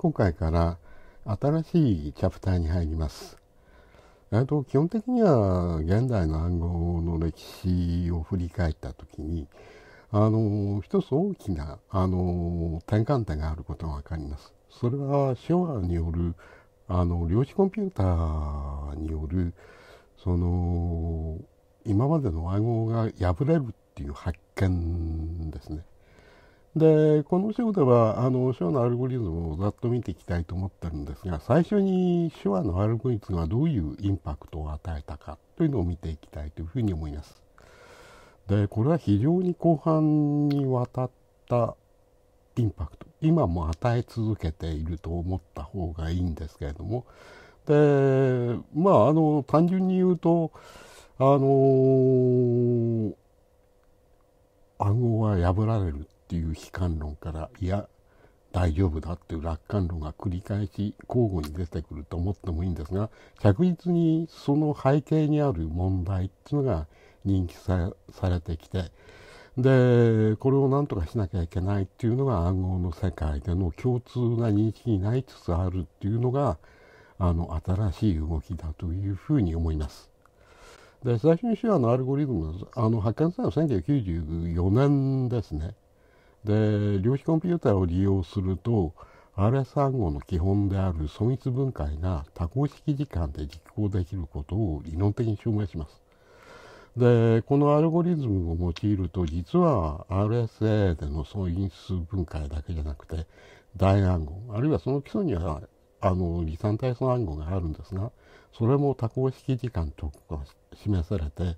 今回から新しいチャプターに入ります。えと基本的には現代の暗号の歴史を振り返った時にあの一つ大きなあの転換点があることが分かります。それは昭和によるあの量子コンピューターによるその今までの暗号が破れるっていう発見ですね。でこの章ではあの話のアルゴリズムをざっと見ていきたいと思ってるんですが最初に手話のアルゴリズムがどういうインパクトを与えたかというのを見ていきたいというふうに思います。でこれは非常に広範にわたったインパクト今も与え続けていると思った方がいいんですけれどもでまああの単純に言うとあの暗号は破られるっていう悲観論からいや大丈夫だっていう楽観論が繰り返し交互に出てくると思ってもいいんですが着実にその背景にある問題っていうのが認識されてきてでこれをなんとかしなきゃいけないっていうのが暗号の世界での共通な認識になりつつあるっていうのがあの新しい動きだというふうに思います。で最初に手話のアルゴリズムあの発見されたのは1994年ですね。で量子コンピューターを利用すると RS 暗号の基本である損失分解が多項式時間で実行できることを理論的に証明します。でこのアルゴリズムを用いると実は RSA での損失分解だけじゃなくて大暗号あるいはその基礎にはあの離散体素暗号があるんですがそれも多項式時間と示されて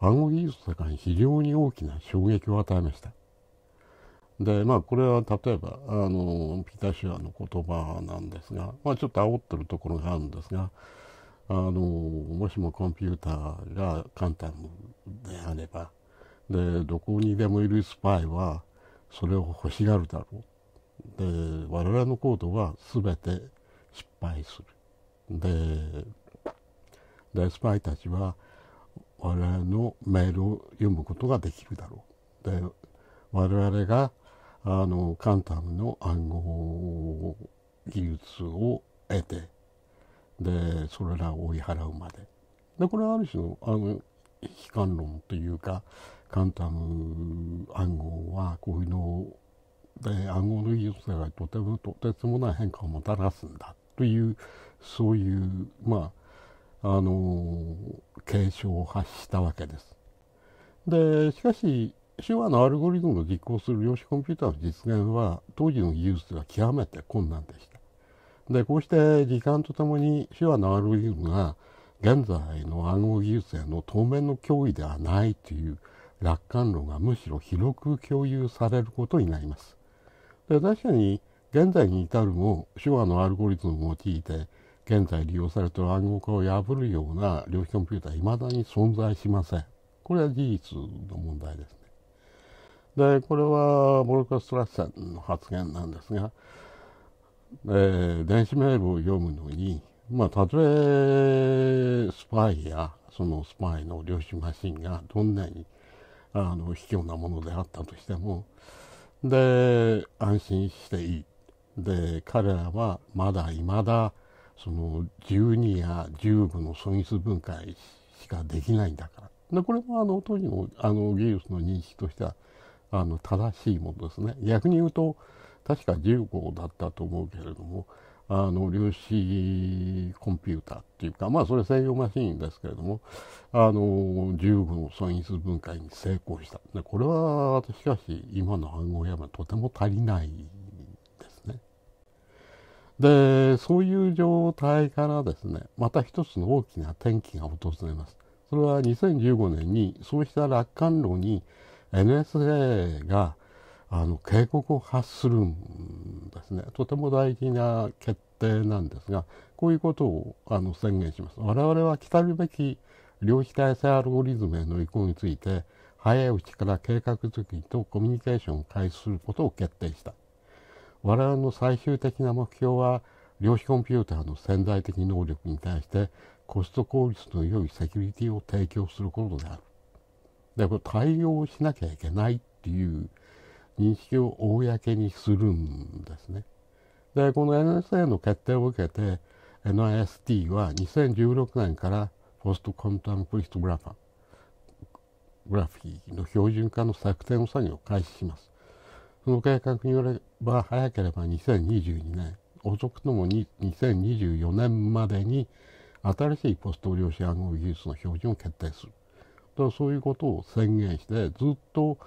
暗号技術の世界に非常に大きな衝撃を与えました。でまあこれは例えばあのピタシアの言葉なんですが、まあ、ちょっと煽ってるところがあるんですがあのもしもコンピューターが簡単であればでどこにでもいるスパイはそれを欲しがるだろうで我々の行動は全て失敗するででスパイたちは我々のメールを読むことができるだろうで我々があのカンタムの暗号技術を得てでそれらを追い払うまででこれはある種のあの悲観論というかカンタム暗号はこういうのをで暗号の技術はとてもとてつもない変化をもたらすんだというそういうまああの警鐘を発したわけです。でしかし手話のアルゴリズムを実行する量子コンピューターの実現は当時の技術が極めて困難でした。でこうして時間とともに手話のアルゴリズムが現在の暗号技術への当面の脅威ではないという楽観論がむしろ広く共有されることになります。で確かに現在に至るも手話のアルゴリズムを用いて現在利用されている暗号化を破るような量子コンピューターは未だに存在しません。これは事実の問題です。でこれはボルカストラッセンの発言なんですが、え電子メールを読むのに、まあ、たとえスパイやそのスパイの量子マシンがどんなにあの卑怯なものであったとしてもで安心していいで彼らはまだいまだその12や1 5の損失分解しかできないんだからでこれもあの当時のあの技術の認識としてはあの正しいものですね逆に言うと確か1 5号だったと思うけれどもあの量子コンピューターっていうかまあそれ西洋マシーンですけれどもあの1 5号の損失分解に成功したでこれはしかし今の暗号山とても足りないですねでそういう状態からですねまた一つの大きな転機が訪れますそれは2015年にそうした楽観論に NSA があの警告を発するんですねとても大事な決定なんですがこういうことをあの宣言します我々は来たるべき量子体制アルゴリズムへの移行について早いうちから計画くりとコミュニケーションを開始することを決定した我々の最終的な目標は量子コンピューターの潜在的能力に対してコスト効率の良いセキュリティを提供することであるでも対応しなきゃいけないっていう認識を公にするんですね。でこの NSA の決定を受けて NIST は2016年からポストコンタムプリストグラファグラフィーの標準化の策定の作業を開始します。その計画によれば早ければ2022年遅くとも2024年までに新しいポスト量子暗号技術の標準を決定する。そういうことを宣言してずっと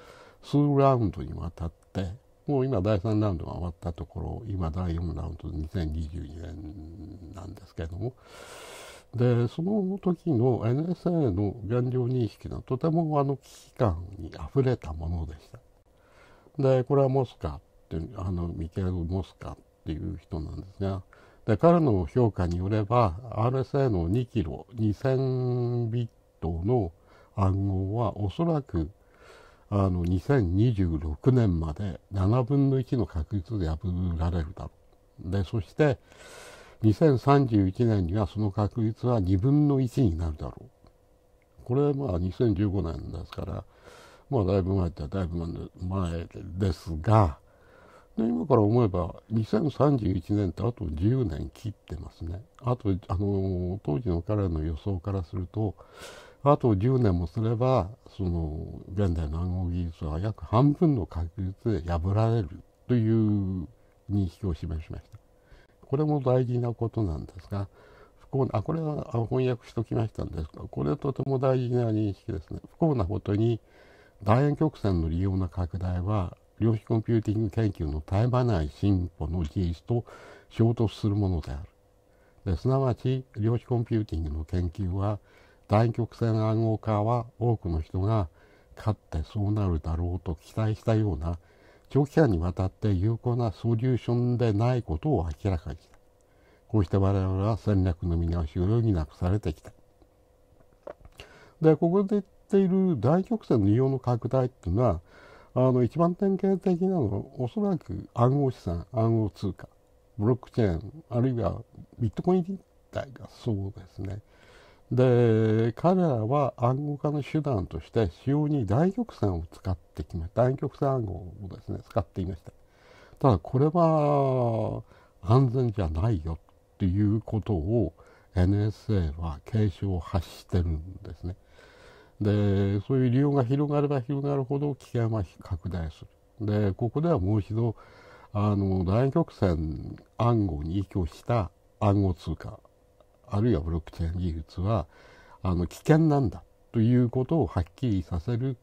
数ラウンドにわたってもう今第3ラウンドが終わったところ今第4ラウンド2022年なんですけれどもでその時の NSA の原料認識のとてもあの危機感にあふれたものでした。でこれはモスカってあのミケル・モスカっていう人なんですがで彼の評価によれば RSA の2キロ2000ビットの暗号はおそらくあの2026年まで7分の1の確率で破られるだろう。でそして2031年にはその確率は2分の1になるだろう。これはまあ2015年ですから、まあだいぶ前ってだいぶ前ですが、で今から思えば2031年ってあと10年切ってますね。あと、あの当時の彼の予想からするとあと10年もすればその現代の暗号技術は約半分の確率で破られるという認識を示しました。これも大事なことなんですが不幸なあこれは翻訳しときましたんですがこれはとても大事な認識ですね。不幸なことに楕円曲線の利用の拡大は量子コンピューティング研究の絶え間ない進歩の事実と衝突するものである。ですなわち量子コンピューティングの研究は大曲線暗号化は多くの人が勝ってそうなるだろうと期待したような長期間にわたって有効なソリューションでないことを明らかにしたこうして我々は戦略の見直しを余儀なくされてきたでここで言っている大曲線の利用の拡大っていうのはあの一番典型的なのはおそらく暗号資産暗号通貨ブロックチェーンあるいはビットコイン自体がそうですねで彼らは暗号化の手段として使用に大曲線を使ってきました大曲線暗号をですね使っていましたただこれは安全じゃないよっていうことを NSA は警鐘を発してるんですねでそういう利用が広がれば広がるほど危険は拡大するでここではもう一度あの大曲線暗号に依拠した暗号通貨あるいはブロックチェーン技術はあの危険なんだということをはっきりさせる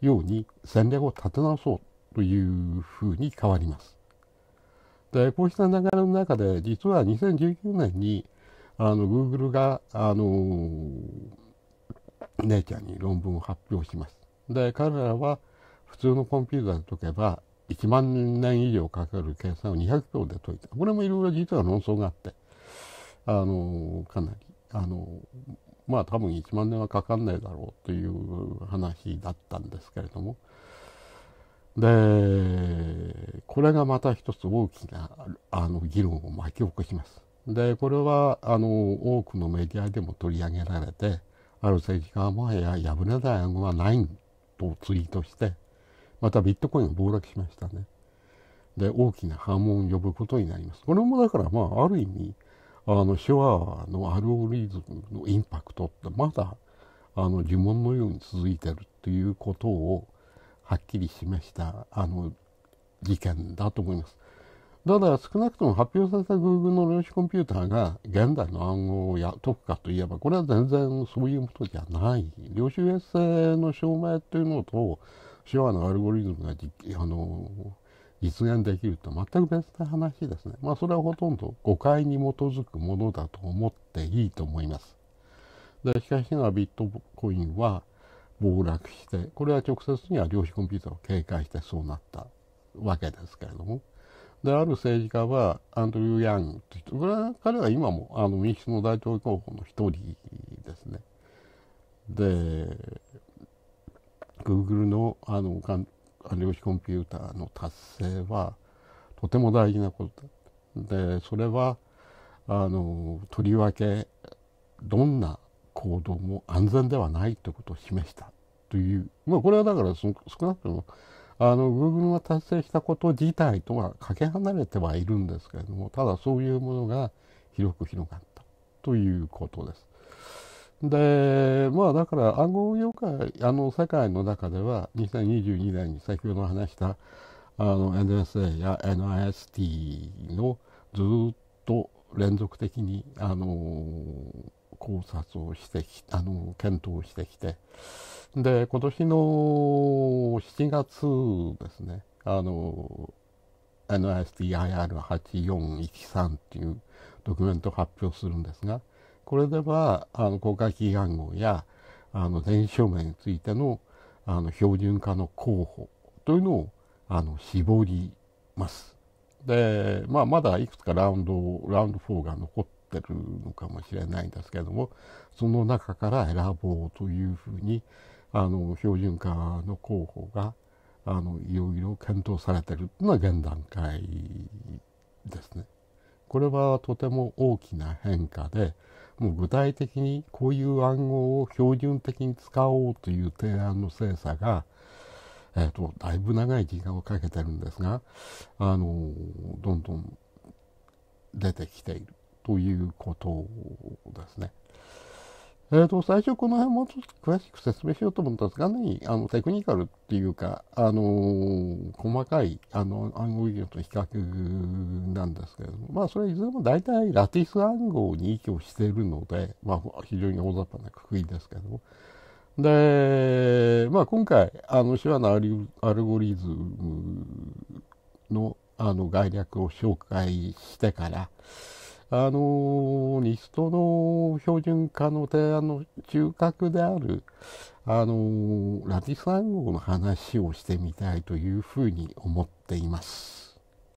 ように戦略を立て直そうというふうに変わります。でこうした流れの中で実は2019年にあの Google があのネイチャーに論文を発表します。で彼らは普通のコンピューターで解けば1万年以上かかる計算を200秒で解いた。これもいろいろ実は論争があってあのかなりあのまあ多分1万年はかかんないだろうという話だったんですけれどもでこれがまた一つ大きなあの議論を巻き起こします。でこれはあの多くのメディアでも取り上げられてある政治家はもはや破れたい案はないとツイートしてまたビットコインが暴落しましたね。で大きな波紋を呼ぶことになります。これもだからまあある意味あの手話のアルゴリズムのインパクトってまだあの呪文のように続いてるっていうことをはっきり示したあの事件だと思います。ただ少なくとも発表された Google の量子コンピューターが現代の暗号をや解くかといえばこれは全然そういうことじゃない量子衛星の証明というのと手話のアルゴリズムがあの実現できると全く別な話ですね。まあそれはほとんど誤解に基づくものだと思っていいと思います。でしかしなビットコインは暴落して、これは直接には量子コンピューターを警戒してそうなったわけですけれども。で、ある政治家は、アンドリュー・ヤングという人、これは彼は今もあの民主の大統領候補の一人ですね。で、Google のあの量子コンピューターの達成はとても大事なことだでそれはあのとりわけどんな行動も安全ではないということを示したという、まあ、これはだから少なくともあの Google が達成したこと自体とはかけ離れてはいるんですけれどもただそういうものが広く広がったということです。で、まあだから暗号業界、あの世界の中では2022年に先ほど話したあの NSA や NIST のずっと連続的にあの考察をしてきあの検討してきてで今年の7月ですねあの NISTIR8413 っていうドキュメントを発表するんですがこれではあの公開キー暗号やあの電子証明についてのあの標準化の候補というのをあの絞ります。で、まあ、まだいくつかラウンドラウンド4が残ってるのかもしれないんですけれどもその中から選ぼうというふうにあの標準化の候補があのいろいろ検討されてるというのは現段階ですね。これはとても大きな変化でもう具体的にこういう暗号を標準的に使おうという提案の精査が、えーと、とだいぶ長い時間をかけてるんですが、あのどんどん出てきているということですね。えーと、最初この辺もうちょっと詳しく説明しようと思ったんですが、ね、あのテクニカルっていうか、あのー、細かいあの暗号技と比較なんですけれども、まあ、それはいずれも大体ラティス暗号に影響しているので、まあ、非常に大雑把なくくりですけども。で、まあ、今回、あの手話のアルゴリズムのあの概略を紹介してから、あのリストの標準化の提案の中核である、あのラティス暗号の話をしてみたいというふうに思っています。